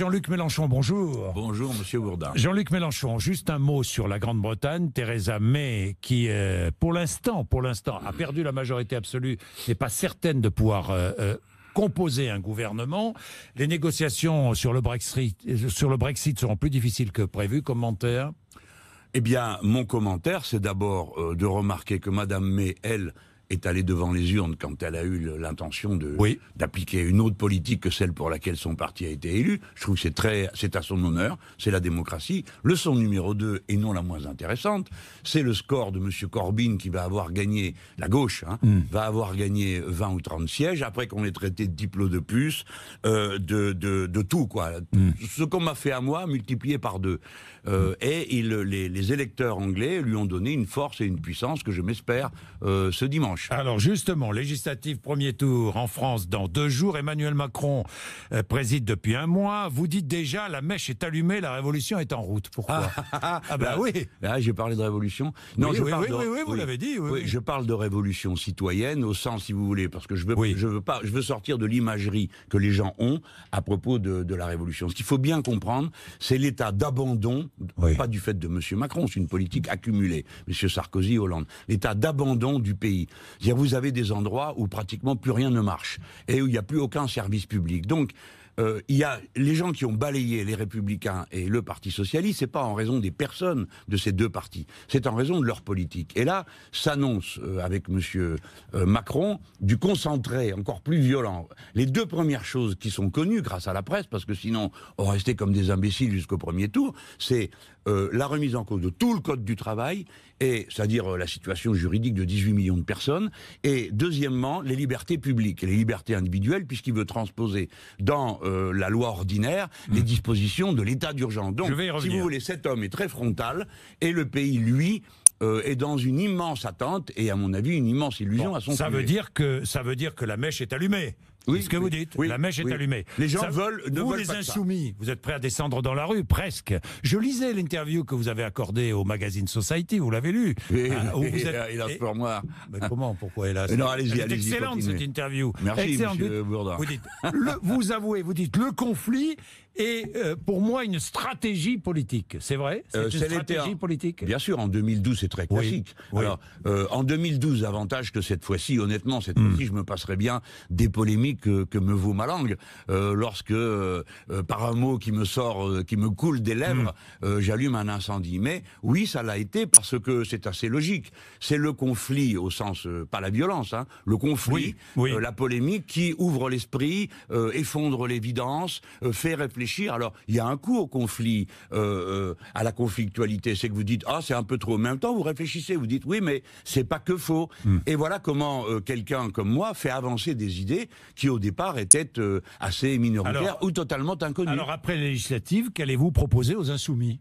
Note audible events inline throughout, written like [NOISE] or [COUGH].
Jean-Luc Mélenchon, bonjour. Bonjour, Monsieur Bourdin. Jean-Luc Mélenchon, juste un mot sur la Grande-Bretagne. Theresa May, qui euh, pour l'instant, pour l'instant, a perdu la majorité absolue, n'est pas certaine de pouvoir euh, euh, composer un gouvernement. Les négociations sur le Brexit, sur le Brexit seront plus difficiles que prévu. Commentaire. Eh bien, mon commentaire, c'est d'abord de remarquer que Madame May, elle, est allée devant les urnes quand elle a eu l'intention de d'appliquer une autre politique que celle pour laquelle son parti a été élu. Je trouve que c'est très, c'est à son honneur, c'est la démocratie. Leçon numéro 2, et non la moins intéressante, c'est le score de M. Corbyn qui va avoir gagné, la gauche, hein, hmm. va avoir gagné 20 ou 30 sièges après qu'on ait traité de diplôme de puce, euh, de, tout, quoi. Hmm. Ce qu'on m'a fait à moi, multiplié par deux. Euh, et les, électeurs anglais lui ont donné une force et une puissance que je m'espère euh, ce dimanche. Alors justement, législative premier tour en France dans deux jours. Emmanuel Macron euh, préside depuis un mois. Vous dites déjà la mèche est allumée, la révolution est en route. Pourquoi Ah, ben bah, oui. Bah, j'ai parlé de révolution. Non, je parle vous l'avez dit. Je parle de révolution citoyenne au sens, si vous voulez, parce que je veux, je veux pas, je veux sortir de l'imagerie que les gens ont à propos de, la révolution. Ce qu'il faut bien comprendre, c'est l'état d'abandon, pas du fait de M. Macron, c'est une politique accumulée, Monsieur Sarkozy, Hollande, l'état d'abandon du pays vous avez des endroits où pratiquement plus rien ne marche et où il n'y a plus aucun service public. Donc, euh, il y a les gens qui ont balayé les Républicains et le Parti Socialiste, c'est pas en raison des personnes de ces deux partis, c'est en raison de leur politique. Et là, s'annonce euh, avec M. Euh, Macron du concentré encore plus violent. Les deux premières choses qui sont connues grâce à la presse, parce que sinon on restait comme des imbéciles jusqu'au premier tour, c'est euh, la remise en cause de tout le Code du travail, et c'est-à-dire euh, la situation juridique de 18 millions de personnes, et deuxièmement, les libertés publiques et les libertés individuelles, puisqu'il veut transposer dans euh, la loi ordinaire mmh. les dispositions de l'état d'urgence. Donc, si vous voulez, cet homme est très frontal, et le pays, lui, est dans une immense attente et à mon avis une immense illusion à son ça veut dire que ça veut dire que la mèche est allumée oui, ce que vous dites. la mèche est allumée. Les gens veulent. Ne vous, les insoumis, vous êtes prêts à descendre dans la rue, presque. Je lisais l'interview que vous avez accordée au magazine Society, vous l'avez lu. Oui, ah, vous hélas pour moi. Mais comment Pourquoi hélas Non, allez Excellente cette interview. Merci, M. Monsieur Bourdin. vous avouez, vous dites, le conflit et euh, pour moi une stratégie politique. C'est vrai euh, C'est une stratégie hein. politique Bien sûr, en 2012 c'est très classique. Alors, euh, en 2012, avantage que cette fois-ci, honnêtement, cette hmm. fois-ci je me passerai bien des polémiques que, me vaut ma langue. lorsque, par un mot qui me sort, qui me coule des lèvres, hmm. j'allume un incendie. Mais oui, ça l'a été parce que c'est assez logique. C'est le conflit au sens, pas la violence, hein, le conflit, la polémique qui ouvre l'esprit, effondre l'évidence, fait réfléchir alors, il y a un coût au conflit, euh, euh, à la conflictualité. C'est que vous dites, ah, c'est un peu trop. en même temps, vous réfléchissez, vous dites, oui, mais c'est pas que faux. Hmm. Et voilà comment euh, quelqu'un comme moi fait avancer des idées qui, au départ, étaient assez minoritaires ou totalement inconnues. Alors, après les législatives, qu'allez-vous proposer aux insoumis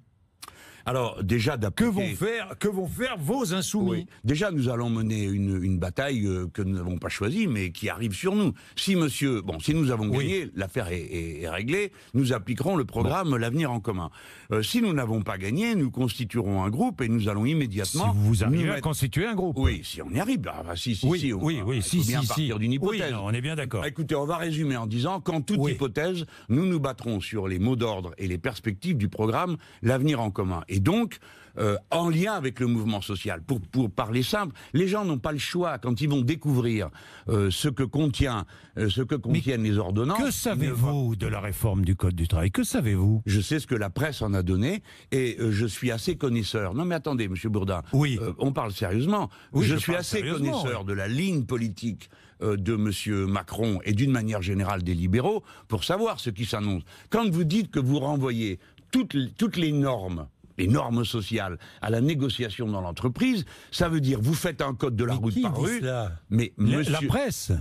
alors déjà Que vont faire Que vont faire vos insoumis Déjà, nous allons mener une, bataille euh, que nous n'avons pas choisie, mais qui arrive sur nous. Si Monsieur, bon, si nous avons gagné, l'affaire est, réglée. Nous appliquerons le programme l'avenir en commun. Euh, si nous n'avons pas gagné, nous constituerons un groupe et nous allons immédiatement. Si vous arrivez à constituer un groupe. Oui, si on y arrive. Ah, bah, si, si, si, on, oui, oui, si, bien si, d'une hypothèse. on est bien d'accord. Bah, écoutez, on va résumer en disant qu'en toute hypothèse, nous nous battrons sur les mots d'ordre et les perspectives du programme l'avenir en commun. Et donc, euh, en lien avec le mouvement social. Pour, pour parler simple, les gens n'ont pas le choix quand ils vont découvrir euh, ce que contient, euh, ce que contiennent les ordonnances. Que savez-vous de la réforme du code du travail Que savez-vous Je sais ce que la presse en a donné et je suis assez connaisseur. Non, mais attendez, Monsieur Bourdin. Oui. on parle sérieusement. Oui, je, suis assez connaisseur de la ligne politique de Monsieur Macron et d'une manière générale des libéraux pour savoir ce qui s'annonce. Quand vous dites que vous renvoyez toutes, toutes les normes les normes sociales, à la négociation dans l'entreprise, ça veut dire vous faites un code de la route par rue. Mais monsieur... la presse.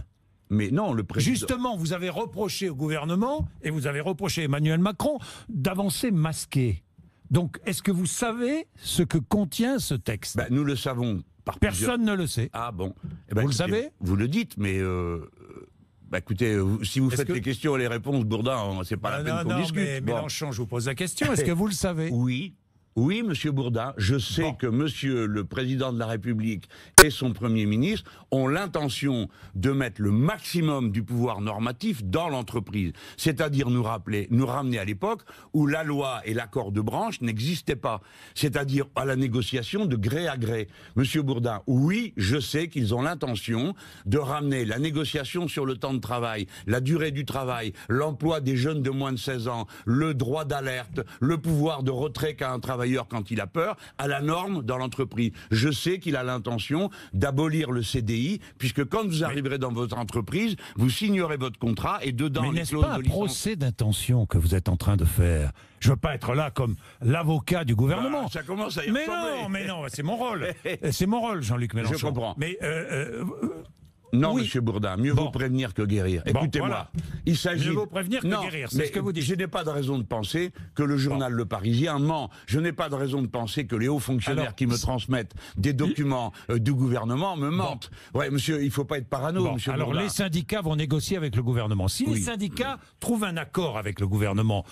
Mais non, le président. Justement, vous avez reproché au gouvernement et vous avez reproché Emmanuel Macron d'avancer masqué. Donc, est-ce que vous savez ce que contient ce texte ben, Nous le savons. Personne ne le sait. Ah bon eh ben, Vous le savez Vous le dites, mais. Euh, ben, écoutez, si vous faites les questions et les réponses, Bourdin, hein, c'est pas la ah peine qu'on discute. Mais bon. Mélenchon, je vous pose la question. Est-ce [LAUGHS] que vous le savez Oui. Oui, Monsieur Bourdin, je sais que Monsieur le Président de la République et son Premier ministre ont l'intention de mettre le maximum du pouvoir normatif dans l'entreprise. C'est-à-dire nous rappeler, nous ramener à l'époque où la loi et l'accord de branche n'existaient pas. C'est-à-dire à la négociation de gré à gré. Monsieur Bourdin, oui, je sais qu'ils ont l'intention de ramener la négociation sur le temps de travail, la durée du travail, l'emploi des jeunes de moins de 16 ans, le droit d'alerte, le pouvoir de retrait qu'a un travailleur quand il a peur, à la norme dans l'entreprise. Je sais qu'il a l'intention d'abolir le CDI, puisque quand vous arriverez dans votre entreprise, vous signerez votre contrat et dedans Mais n'est-ce pas un procès d'intention que vous êtes en train de faire Je veux pas être là comme l'avocat du gouvernement. Bah, ça commence à mais non, mais non, c'est mon rôle. [LAUGHS] C'est mon rôle, Jean-Luc Mélenchon. comprends. Mais euh, euh, non, Monsieur Bourdin, mieux vaut prévenir que guérir. Écoutez-moi, il s'agit. Mieux vaut prévenir que guérir, c'est ce que vous dites. Je n'ai pas de raison de penser que le journal Le Parisien ment. Je n'ai pas de raison de penser que les hauts fonctionnaires qui me transmettent des documents euh, du gouvernement me mentent. Ouais, monsieur, il faut pas être parano, monsieur Alors, les syndicats vont négocier avec le gouvernement. Si les syndicats trouvent un accord avec le gouvernement,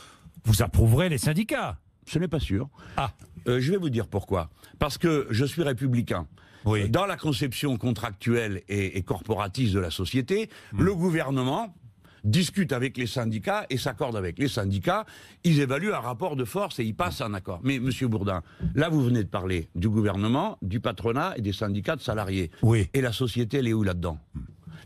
vous approuverez les syndicats Ce n'est pas sûr. Ah. Euh, je vais vous dire pourquoi. Parce que je suis républicain. Euh, dans la conception contractuelle et, corporatiste de la société, hmm. le gouvernement, discute avec les syndicats et s'accorde avec les syndicats, ils évaluent un rapport de force et ils passent un accord. Mais monsieur Bourdin, là vous venez de parler du gouvernement, du patronat et des syndicats de salariés. Oui. Et la société, elle est où là-dedans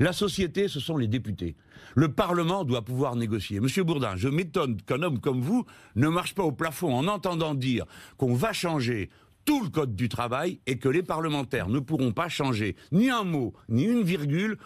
La société, ce sont les députés. Le Parlement doit pouvoir négocier. Monsieur Bourdin, je m'étonne qu'un homme comme vous ne marche pas au plafond en entendant dire qu'on va changer tout le code du travail et que les parlementaires ne pourront pas changer ni un mot, ni une virgule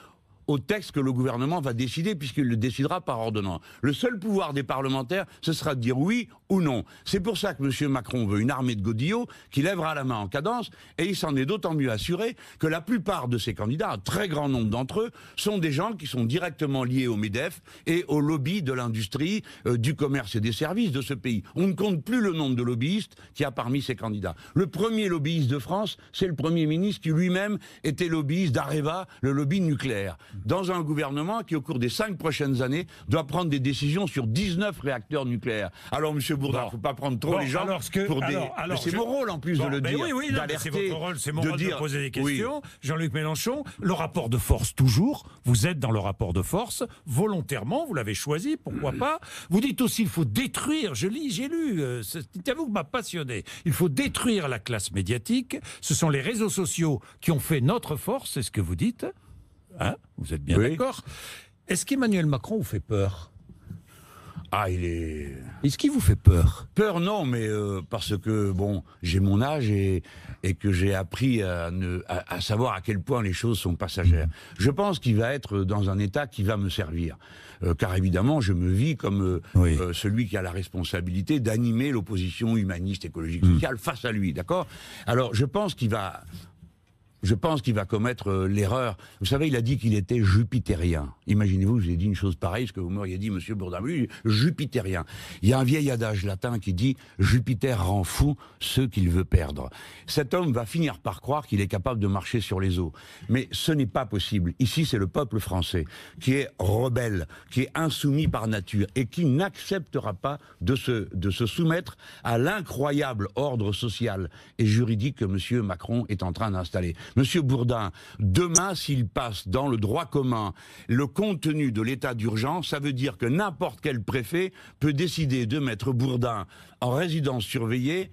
au texte que le gouvernement va décider, puisqu'il le décidera par ordonnance. Le seul pouvoir des parlementaires, ce sera de dire oui ou non. C'est pour ça que M. Macron veut une armée de godillots qui lèvera la main en cadence, et il s'en est d'autant mieux assuré que la plupart de ses candidats, un très grand nombre d'entre eux, sont des gens qui sont directement liés au MEDEF et au lobby de l'industrie, euh, du commerce et des services de ce pays. On ne compte plus le nombre de lobbyistes qu'il y a parmi ces candidats. Le premier lobbyiste de France, c'est le Premier ministre qui lui-même était lobbyiste d'Areva, le lobby nucléaire dans un gouvernement qui, au cours des cinq prochaines années, doit prendre des décisions sur 19 réacteurs nucléaires. Alors, Monsieur Bourdin, il ne faut pas prendre trop les gens pour des... c'est mon rôle, en plus, de le ben dire, oui, oui, C'est votre rôle, c'est mon rôle de poser des questions. Jean-Luc Mélenchon, le rapport de force, toujours, vous êtes dans le rapport de force, volontairement, vous l'avez choisi, pourquoi mm. pas. Vous dites aussi, il faut détruire, je lis, j'ai lu, euh, vous que m'a passionné, il faut détruire la classe médiatique, ce sont les réseaux sociaux qui ont fait notre force, c'est ce que vous dites. Hein vous êtes bien d'accord Est-ce qu'Emmanuel Macron vous fait peur ah, il est. Est-ce qu'il vous fait peur Peur, non, mais euh, parce que bon, j'ai mon âge et, que j'ai appris à, savoir à quel point les choses sont passagères. Je pense qu'il va être dans un état qui va me servir, euh, car évidemment, je me vis comme euh, celui qui a la responsabilité d'animer l'opposition humaniste, écologique, mmh. sociale face à lui, d'accord Alors, je pense qu'il va je pense qu'il va commettre euh, l'erreur. Vous savez, il a dit qu'il était jupitérien. Imaginez-vous, j'ai dit une chose pareille, ce que vous m'auriez dit, monsieur Bourdin, jupitérien. Il y a un vieil adage latin qui dit Jupiter rend fou ceux qu'il veut perdre. Cet homme va finir par croire qu'il est capable de marcher sur les eaux. Mais ce n'est pas possible. Ici, c'est le peuple français qui est rebelle, qui est insoumis par nature et qui n'acceptera pas de se, de se soumettre à l'incroyable ordre social et juridique que monsieur Macron est en train d'installer. Monsieur Bourdin, demain, s'il passe dans le droit commun le contenu de l'état d'urgence, ça veut dire que n'importe quel préfet peut décider de mettre Bourdin en résidence surveillée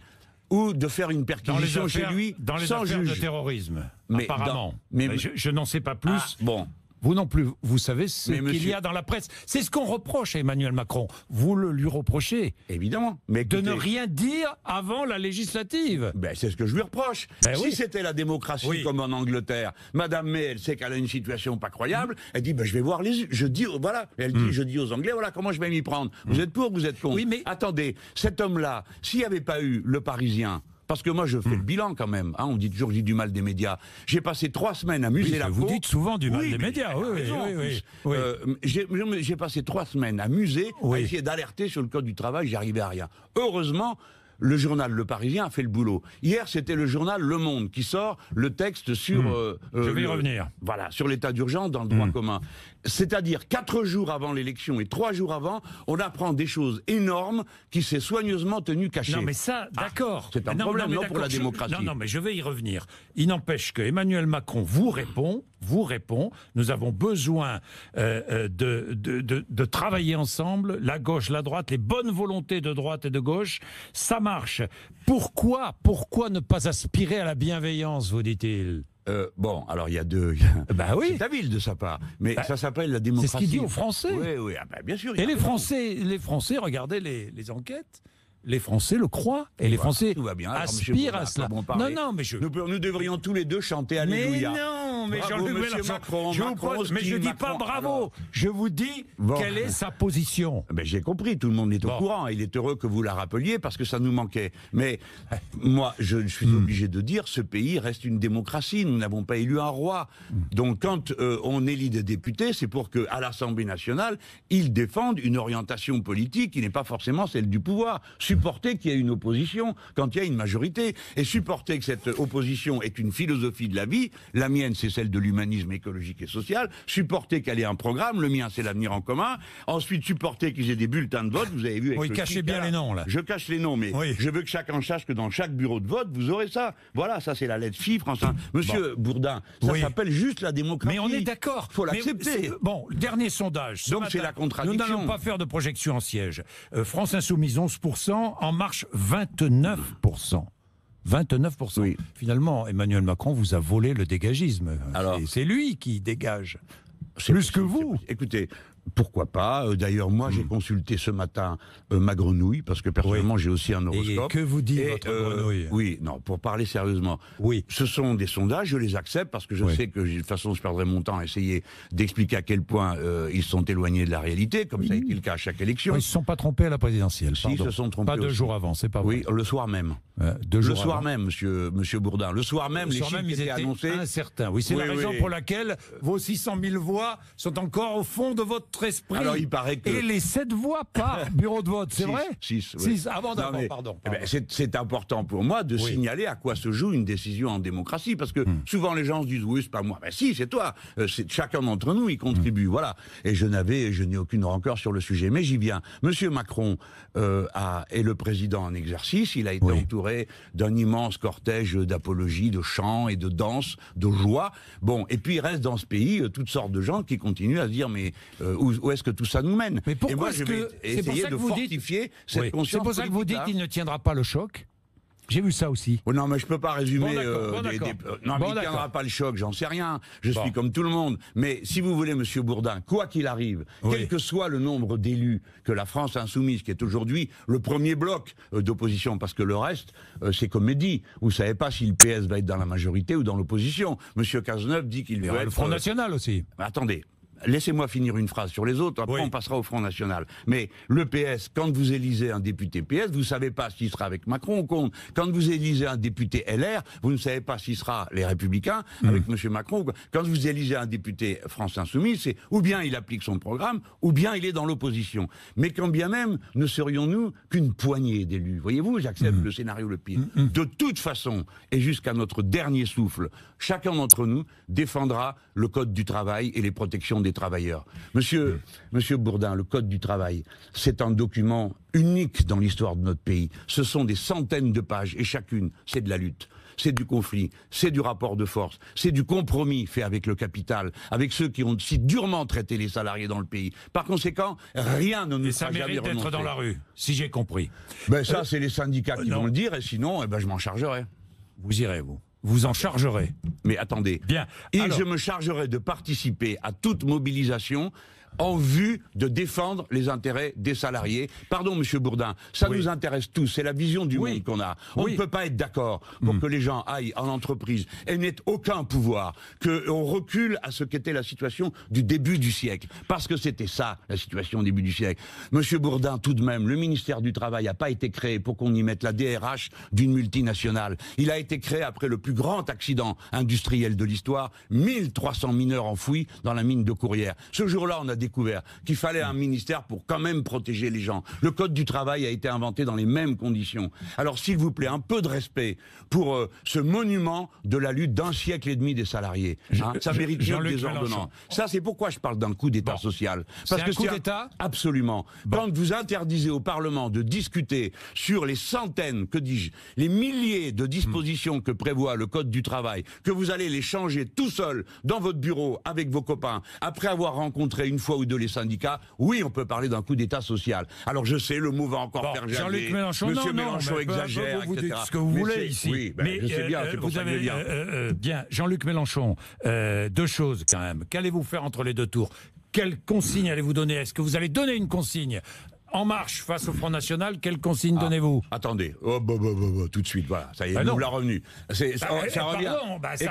ou de faire une perquisition chez lui dans les sans affaires de terrorisme. apparemment, mais, je, n'en sais pas plus. Ah, bon. Vous non plus, vous savez ce qu'il y a dans la presse. C'est ce qu'on reproche à Emmanuel Macron. Vous le lui reprochez. Évidemment. Mais De ne rien dire avant la législative. Ben, c'est ce que je lui reproche. Ben si c'était la démocratie comme en Angleterre, Madame May, elle sait qu'elle a une situation pas croyable. Mmh. Elle dit, ben, je vais voir les... Je dis, voilà. Elle dit, mmh. je dis aux Anglais, voilà comment je vais m'y prendre. Vous mmh. êtes pour, vous êtes contre. Oui, mais... Attendez, cet homme-là, s'il n'y avait pas eu le Parisien, parce que moi, je fais le hmm. bilan quand même. Hein. on dit toujours j'ai du mal des médias. J'ai passé trois semaines à muser la Vous dites souvent du mal des médias. Oui, oui, oui euh, j'ai passé trois semaines à muser, à essayer d'alerter sur le code du travail. J'arrivais à rien. Heureusement, le journal Le Parisien a fait le boulot. Hier, c'était le journal Le Monde qui sort le texte sur. Hmm. Euh, je euh, vais y revenir. Voilà, sur l'état d'urgence dans le droit hmm. commun. C'est-à-dire quatre jours avant l'élection et trois jours avant, on apprend des choses énormes qui s'est soigneusement tenues cachées. Non, mais ça, ah, d'accord. c'est un problème non, pour la démocratie. non, non, mais je vais y revenir. Il n'empêche que Emmanuel Macron vous répond vous répond. Nous avons besoin euh, euh, de, de, travailler ensemble, la gauche, la droite, les bonnes volontés de droite et de gauche. Ça marche. Pourquoi, pourquoi ne pas aspirer à la bienveillance, vous dit-il euh, bon, alors il y a deux. [LAUGHS] Bah oui. C'est habile de sa part, mais bah, ça s'appelle la démocratie. C'est ce qu'il dit aux Français. Oui, oui, ah, bah, bien sûr. Et les Français, les Français, regardez les enquêtes les Français le croient et, les bah, Français va bien, aspirent à cela. non, non, mais nous, devrions tous les deux chanter Alléluia. Mais non, mais jean je mais je dis pas bravo. Je vous dis quelle est sa position. Mais ah, ben, j'ai compris, tout le monde est au courant. Il est heureux que vous la rappeliez parce que ça nous manquait. Mais [LAUGHS] moi, je, suis hmm. obligé de dire, ce pays reste une démocratie. Nous n'avons pas élu un roi. Hmm. Donc quand euh, on élit des députés, c'est pour que à l'Assemblée nationale, ils défendent une orientation politique qui n'est pas forcément celle du pouvoir supporter qu'il y ait une opposition quand il y a une majorité, et supporter que cette opposition est une philosophie de la vie, la mienne c'est celle de l'humanisme écologique et social, supporter qu'elle ait un programme, le mien c'est l'avenir en commun, ensuite supporter qu'ils aient des bulletins de vote, vous avez vu... Avec oui, cachez bien les noms là. Je cache les noms, mais je veux que chacun sache que dans chaque bureau de vote, vous aurez ça. Voilà, ça c'est la lettre chiffre enfin. Monsieur Bourdin, ça s'appelle juste la démocratie. Mais on est d'accord. faut l'accepter. Bon, dernier sondage. Donc c'est la contradiction. Nous n'allons pas faire de projection en siège. Euh, France Insoumise 11%, en marche 29%. 29%. Oui. Finalement, Emmanuel Macron vous a volé le dégagisme. c'est lui qui dégage. Plus que vous Écoutez, pourquoi pas euh, D'ailleurs, moi, j'ai hmm. consulté ce matin euh, ma grenouille, parce que personnellement, j'ai aussi un horoscope. Et que vous dit votre euh, grenouille Oui, non, pour parler sérieusement. Oui. Ce sont des sondages, je les accepte, parce que je sais que, de toute façon, je perdrais mon temps à essayer d'expliquer à quel point ils sont éloignés de la réalité, comme ça a été le cas à chaque élection. ils ne se sont pas trompés à la présidentielle. Si, ils se sont trompés. Pas deux jours avant, c'est pas vrai. Oui, le soir même. deux le soir même, monsieur, monsieur Bourdin. Le soir même, le les soir même, ils étaient annoncés. Incertains. Oui, c'est la raison pour laquelle vos 600 000 voix sont encore au fond de votre esprit. il paraît Et les sept voix par [LAUGHS] bureau de vote, c'est vrai Six, oui. Six, avant ah d'avoir… pardon. Eh ben, c'est important pour moi de signaler à quoi se joue une décision en démocratie, parce que hmm. souvent les gens se disent, oui, c'est pas moi. Ben si, c'est toi. Euh, chacun d'entre nous y contribue, hmm. voilà. Et je n'avais, je n'ai aucune rancœur sur le sujet, mais j'y viens. Monsieur Macron euh, est le président en exercice, il a été entouré d'un immense cortège d'apologie, de chants et de danse, de joie. Bon, et puis il reste dans ce pays euh, toutes sortes de gens qui continuent à se dire mais euh, où, est-ce que tout ça nous mène Mais pourquoi est moi, je vais essayer de fortifier C'est pour ça que vous dites qu'il ne tiendra pas le choc j'ai vu ça aussi. Oh non, mais je peux pas résumer. Euh, non, mais il tiendra pas le choc, j'en sais rien. Je suis comme tout le monde. Mais si vous voulez, Monsieur Bourdin, quoi qu'il arrive, quel que soit le nombre d'élus que la France insoumise, qui est aujourd'hui le premier bloc euh, d'opposition, parce que le reste, euh, c'est comédie. Vous savez pas si le PS va être dans la majorité ou dans l'opposition. Monsieur Cazeneuve dit qu'il veut. Être, le Front National aussi. Attendez. Laissez-moi finir une phrase sur les autres, après on passera au Front National. Mais le PS, quand vous élisez un député PS, vous ne savez pas s'il sera avec Macron ou contre. Quand vous élisez un député LR, vous ne savez pas s'il sera les Républicains hmm. avec monsieur Macron. Quand vous élisez un député France Insoumise, c'est ou bien il applique son programme, ou bien il est dans l'opposition. Mais quand bien même, ne serions-nous qu'une poignée d'élus Voyez-vous, j'accepte hmm. le scénario le pire. Hmm, De toute façon, et jusqu'à notre dernier souffle, chacun d'entre nous défendra le Code du travail et les protections des travailleurs. Monsieur, monsieur Bourdin, le Code du travail, c'est un document unique dans l'histoire de notre pays. Ce sont des centaines de pages et chacune, c'est de la lutte. C'est du conflit, c'est du rapport de force, c'est du compromis fait avec le capital, avec ceux qui ont si durement traité les salariés dans le pays. Par conséquent, rien ne nous et ça mérite d'être dans la rue, si j'ai compris. Ben ça, euh, c'est les syndicats qui vont le dire, et sinon, eh ben, je m'en chargerai. Vous irez, vous vous en chargerez. Mais attendez. Bien. Et je me chargerai de participer à toute mobilisation en vue de défendre les intérêts des salariés. Pardon, Monsieur Bourdin, ça nous intéresse tous. C'est la vision du monde qu'on a. On ne peut pas être d'accord pour mm. que les gens aillent en entreprise et n'aient aucun pouvoir, qu'on recule à ce qu'était la situation du début du siècle, parce que c'était ça la situation au début du siècle. Monsieur Bourdin, tout de même, le ministère du Travail n'a pas été créé pour qu'on y mette la DRH d'une multinationale. Il a été créé après le plus grand accident industriel de l'histoire, 1300 mineurs enfouis dans la mine de Courrières. Ce jour-là, on a découvert qu'il fallait un ministère pour quand même protéger les gens. Le code du travail a été inventé dans les mêmes conditions. Alors s'il vous plaît, un peu de respect pour euh, ce monument de la lutte d'un siècle et demi des salariés. Hein. ça mérite mieux des ordonnances. Ça, c'est pourquoi je parle d'un coup d'État social. Parce un que coup d'État Absolument. Quand vous interdisez au Parlement de discuter sur les centaines, que dis-je, les milliers de dispositions que prévoit le Code du travail, que vous allez les changer tout seul dans votre bureau avec vos copains, après avoir rencontré une fois ou deux les syndicats, oui, on peut parler d'un coup d'État social. Alors je sais, le va encore bon, Mélenchon, exagère, vous ce que vous voulez ici. Oui, ben, mais je sais bien, c'est que bien, Jean-Luc Mélenchon, euh, deux choses quand même. Qu'allez-vous faire entre les deux tours quelle consigne allez-vous donner Est-ce que vous allez donner une consigne en marche face au Front National, quelle consigne ah, donnez-vous Attendez, oh, bah, bah, bah, bah, tout de suite, voilà, ça y est, bah nous l'a revenu. Bah ça, revient.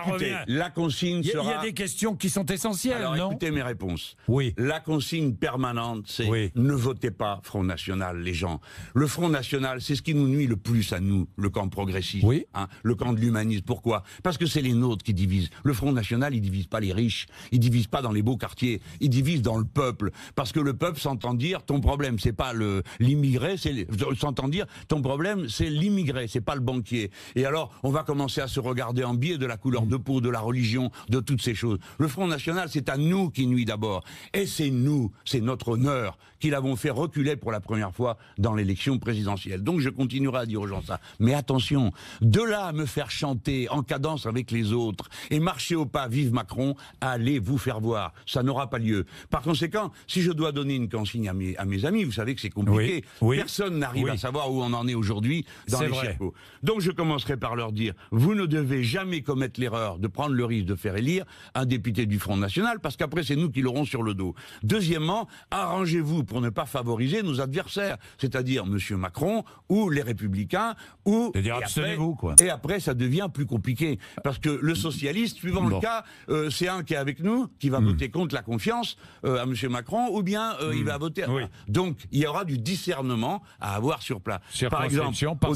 écoutez, la consigne Il y a des questions qui sont essentielles, Alors, non Écoutez mes réponses. Oui. La consigne permanente, c'est ne votez pas Front National, les gens. Le Front National, c'est ce qui nous nuit le plus à nous, le camp progressiste, oui. Hein, le camp de l'humanisme. Pourquoi Parce que c'est les nôtres qui divisent. Le Front National, il divise pas les riches, il divise pas dans les beaux quartiers, il divise dans le peuple. Parce que le peuple s'entend dire ton problème, c'est pas l'immigré, c'est s'entend dire ton problème c'est l'immigré, c'est pas le banquier. Et alors on va commencer à se regarder en biais de la couleur de peau, de la religion, de toutes ces choses. Le Front National, c'est à nous qui nuit d'abord, et c'est nous, c'est notre honneur qui l'avons fait reculer pour la première fois dans l'élection présidentielle. Donc je continuerai à dire aux gens ça. Mais attention, de là à me faire chanter en cadence avec les autres et marcher au pas, vive Macron, allez vous faire voir. Ça n'aura pas lieu. Par conséquent, si je dois donner une consigne à mes, à mes amis, vous savez que c'est compliqué. Personne n'arrive à savoir où on en est aujourd'hui dans les chapeaux. Donc je commencerai par leur dire, vous ne devez jamais commettre l'erreur de prendre le risque de faire élire un député du Front National, parce qu'après c'est nous qui l'aurons sur le dos. Deuxièmement, arrangez-vous pour ne pas favoriser nos adversaires, c'est-à-dire M. Macron ou les Républicains, ou... C'est-à-dire abstenez-vous, quoi. Et après, ça devient plus compliqué, parce que le socialiste, suivant le cas, euh, c'est un qui est avec nous, qui va hmm. voter contre la confiance euh, à M. Macron, ou bien euh, il hmm. va voter... Donc, il y a aura du discernement à avoir sur place. Par exemple, par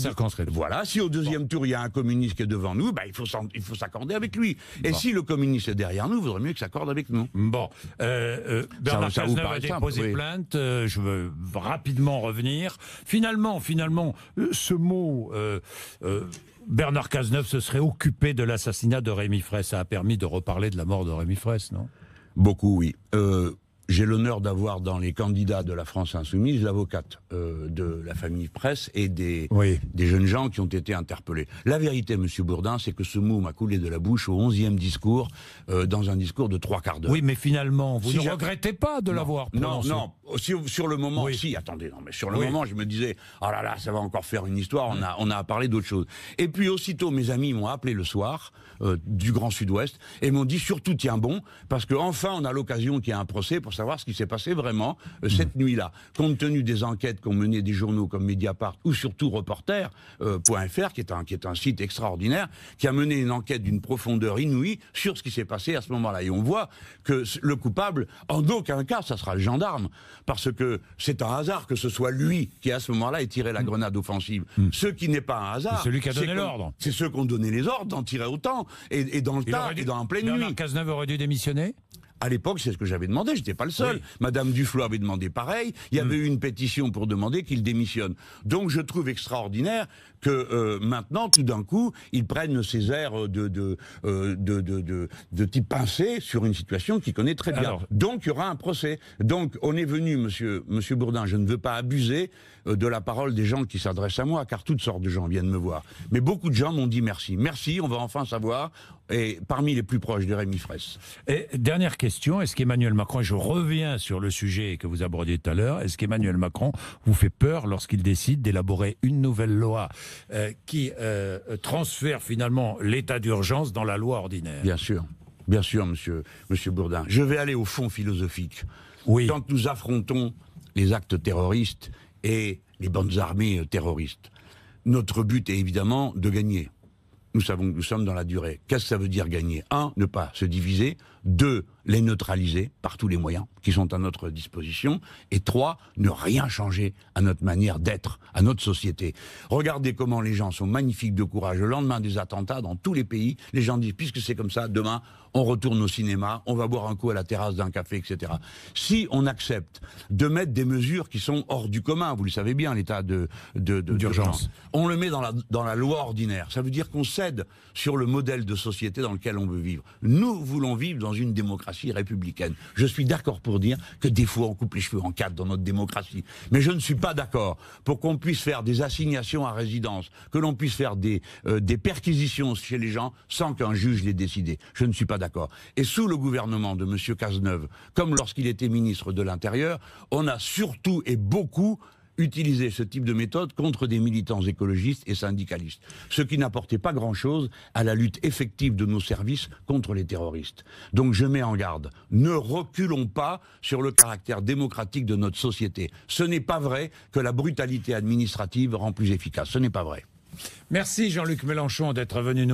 Voilà, si au deuxième tour il y a un communiste qui est devant nous, bah, il faut s'accorder avec lui. Et si le communiste est derrière nous, il vaudrait mieux qu'il s'accorde avec nous. Bon, euh, euh, Bernard Cazeneuve a déposé plainte. Euh, je veux rapidement revenir. Finalement, finalement, ce mot. Bernard Cazeneuve se serait occupé de l'assassinat de Rémi Fraisse. Ça a permis de reparler de la mort de Rémi Fraisse, non Beaucoup, oui j'ai l'honneur d'avoir dans les candidats de la France insoumise l'avocate euh, de la famille Presse et des, jeunes gens qui ont été interpellés. La vérité, Monsieur Bourdin, c'est que ce mot m'a coulé de la bouche au 11e discours, euh, dans un discours de trois quarts d'heure. Oui, mais finalement, vous ne regrettez pas de l'avoir prononcé Non, non. Oh, sur, le moment, si, attendez, non, mais sur le moment, je me disais, oh là là, ça va encore faire une histoire, on a, on a parlé d'autre chose. Et puis, aussitôt, mes amis m'ont appelé le soir, euh, du Grand Sud-Ouest, et m'ont dit, surtout, tiens bon, parce qu'enfin, on a l'occasion qu'il y ait un procès savoir ce qui s'est passé vraiment euh, hmm. cette nuit-là. Compte tenu des enquêtes qu'ont menées des journaux comme Mediapart ou surtout Reporter.fr, euh, qui, est un, qui est un site extraordinaire, qui a mené une enquête d'une profondeur inouïe sur ce qui s'est passé à ce moment-là. Et on voit que le coupable, en aucun cas, ça sera le gendarme, parce que c'est un hasard que ce soit lui qui, à ce moment-là, ait tiré la hmm. grenade offensive. Hmm. Ce qui n'est pas un hasard. C'est celui qui a donné l'ordre. C'est ceux qui ont donné les ordres d'en tirer autant, et, dans le temps, et dans en pleine nuit nuit. Cazeneuve aurait dû démissionner à l'époque, c'est ce que j'avais demandé, j'étais pas le seul. Madame Duflo avait demandé pareil, il y avait eu mm. une pétition pour demander qu'il démissionne. Donc je trouve extraordinaire que euh, maintenant, tout d'un coup, ils prennent ses airs euh, de, de, type pincé sur une situation qu'ils connaît très bien. Donc il y aura un procès. Donc on est venu, monsieur, monsieur Bourdin, je ne veux pas abuser euh, de la parole des gens qui s'adressent à moi, car toutes sortes de gens viennent me voir. Mais beaucoup de gens m'ont dit merci. Merci, on va enfin savoir et parmi les plus proches de Rémi Fraisse. Et dernière question, est-ce qu'Emmanuel Macron, je reviens sur le sujet que vous abordiez tout à l'heure, est-ce qu'Emmanuel Macron vous fait peur lorsqu'il décide d'élaborer une nouvelle loi euh, qui euh, transfère finalement l'état d'urgence dans la loi ordinaire Bien sûr, bien sûr, monsieur, monsieur Bourdin. Je vais aller au fond philosophique. Oui. Quand nous affrontons les actes terroristes et les bandes armées terroristes, notre but est évidemment de gagner nous savons que nous sommes dans la durée. Qu'est-ce que ça veut dire gagner Un, ne pas se diviser. Deux, les neutraliser par tous les moyens qui sont à notre disposition. Et trois, ne rien changer à notre manière d'être, à notre société. Regardez comment les gens sont magnifiques de courage. Le lendemain des attentats, dans tous les pays, les gens disent, puisque c'est comme ça, demain, on retourne au cinéma, on va boire un coup à la terrasse d'un café, etc. Si on accepte de mettre des mesures qui sont hors du commun, vous le savez bien, l'état de, d'urgence, on le met dans la, dans la loi ordinaire. Ça veut dire qu'on cède sur le modèle de société dans lequel on veut vivre. Nous voulons vivre dans une démocratie républicaine. Je suis d'accord pour dire que des fois on coupe les cheveux en quatre dans notre démocratie. Mais je ne suis pas d'accord pour qu'on puisse faire des assignations à résidence, que l'on puisse faire des, euh, des perquisitions chez les gens sans qu'un juge les décide. Je ne suis pas d'accord. Et sous le gouvernement de M. Cazeneuve, comme lorsqu'il était ministre de l'Intérieur, on a surtout et beaucoup utiliser ce type de méthode contre des militants écologistes et syndicalistes, ce qui n'apportait pas grand-chose à la lutte effective de nos services contre les terroristes. Donc je mets en garde, ne reculons pas sur le caractère démocratique de notre société. Ce n'est pas vrai que la brutalité administrative rend plus efficace, ce n'est pas vrai. Merci Jean-Luc Mélenchon d'être venu nous